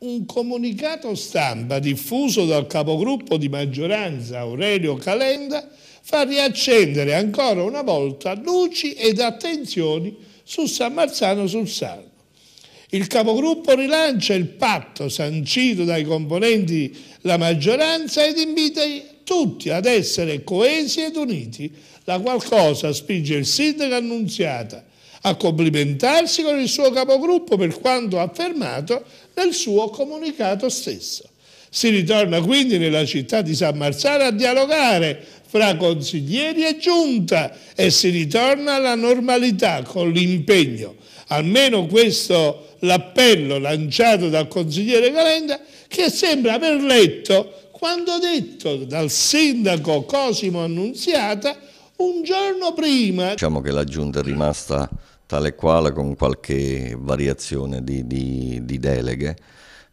Un comunicato stampa diffuso dal capogruppo di maggioranza Aurelio Calenda fa riaccendere ancora una volta luci ed attenzioni su San Marzano sul Salmo. Il capogruppo rilancia il patto sancito dai componenti la maggioranza ed invita tutti ad essere coesi ed uniti. La qualcosa spinge il sindaco annunziata a complimentarsi con il suo capogruppo per quanto affermato nel suo comunicato stesso. Si ritorna quindi nella città di San Marzano a dialogare fra consiglieri e giunta e si ritorna alla normalità con l'impegno, almeno questo l'appello lanciato dal consigliere Calenda che sembra aver letto quando detto dal sindaco Cosimo Annunziata un giorno prima. Diciamo che la giunta è rimasta tale quale con qualche variazione di, di, di deleghe.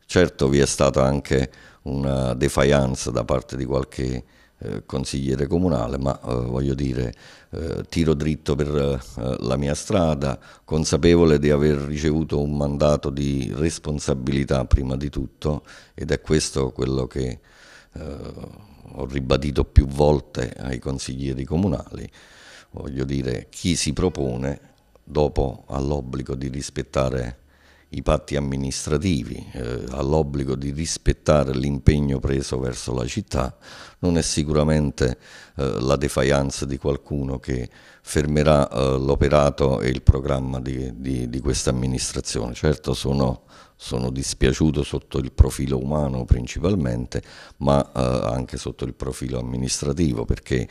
Certo vi è stata anche una defiance da parte di qualche eh, consigliere comunale, ma eh, voglio dire, eh, tiro dritto per eh, la mia strada, consapevole di aver ricevuto un mandato di responsabilità prima di tutto ed è questo quello che eh, ho ribadito più volte ai consiglieri comunali. Voglio dire, chi si propone dopo all'obbligo di rispettare i patti amministrativi, eh, ha di rispettare l'impegno preso verso la città, non è sicuramente eh, la defianza di qualcuno che fermerà eh, l'operato e il programma di, di, di questa amministrazione. Certo sono, sono, dispiaciuto sotto il profilo umano principalmente, ma eh, anche sotto il profilo amministrativo, perché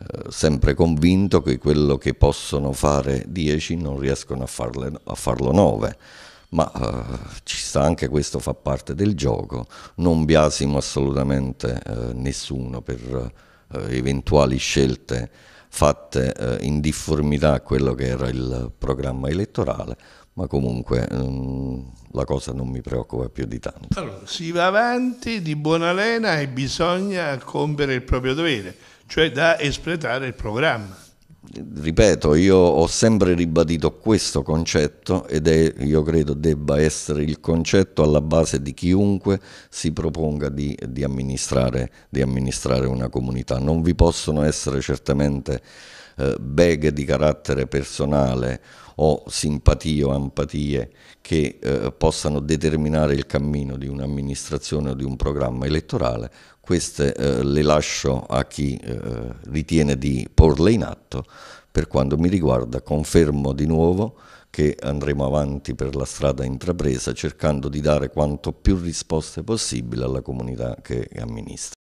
eh, sempre convinto che quello che possono fare 10 non riescono a, farle, a farlo 9 ma eh, ci sta anche questo fa parte del gioco non biasimo assolutamente eh, nessuno per eh, eventuali scelte fatte eh, in difformità a quello che era il programma elettorale, ma comunque ehm, la cosa non mi preoccupa più di tanto. Allora, si va avanti di buona lena e bisogna compiere il proprio dovere, cioè da espletare il programma ripeto, io ho sempre ribadito questo concetto ed è, io credo, debba essere il concetto alla base di chiunque si proponga di, di, amministrare, di amministrare, una comunità. Non vi possono essere certamente eh, beghe di carattere personale o simpatie o empatie che eh, possano determinare il cammino di un'amministrazione o di un programma elettorale, queste eh, le lascio a chi eh, ritiene di porle in atto. Per quanto mi riguarda confermo di nuovo che andremo avanti per la strada intrapresa cercando di dare quanto più risposte possibile alla comunità che amministra.